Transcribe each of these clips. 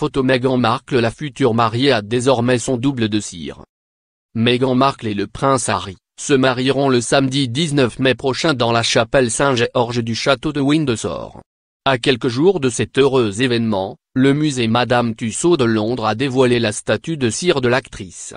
photo Meghan Markle la future mariée a désormais son double de cire. Meghan Markle et le prince Harry, se marieront le samedi 19 mai prochain dans la chapelle Saint-Georges du château de Windsor. À quelques jours de cet heureux événement, le musée Madame Tussaud de Londres a dévoilé la statue de cire de l'actrice.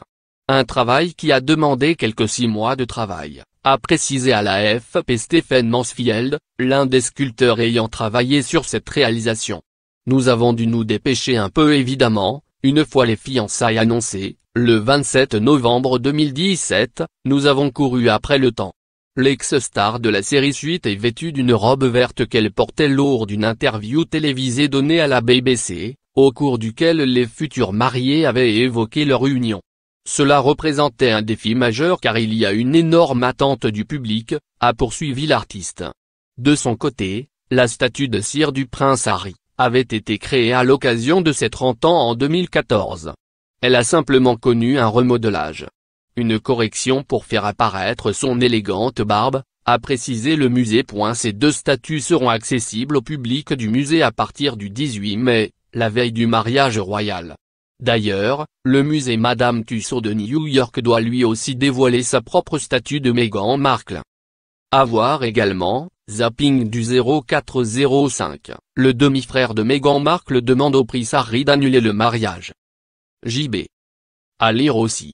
Un travail qui a demandé quelques six mois de travail, a précisé à la FP Stephen Mansfield, l'un des sculpteurs ayant travaillé sur cette réalisation. Nous avons dû nous dépêcher un peu évidemment, une fois les fiançailles annoncées, le 27 novembre 2017, nous avons couru après le temps. L'ex-star de la série Suite est vêtue d'une robe verte qu'elle portait lors d'une interview télévisée donnée à la BBC, au cours duquel les futurs mariés avaient évoqué leur union. Cela représentait un défi majeur car il y a une énorme attente du public, a poursuivi l'artiste. De son côté, la statue de cire du prince Harry, avait été créée à l'occasion de ses 30 ans en 2014. Elle a simplement connu un remodelage. Une correction pour faire apparaître son élégante barbe, a précisé le musée. Ces deux statues seront accessibles au public du musée à partir du 18 mai, la veille du mariage royal. D'ailleurs, le musée Madame Tussaud de New York doit lui aussi dévoiler sa propre statue de Meghan Markle. À voir également, Zapping du 0405, le demi-frère de Meghan Markle demande au prix Sarri d'annuler le mariage. JB. À lire aussi.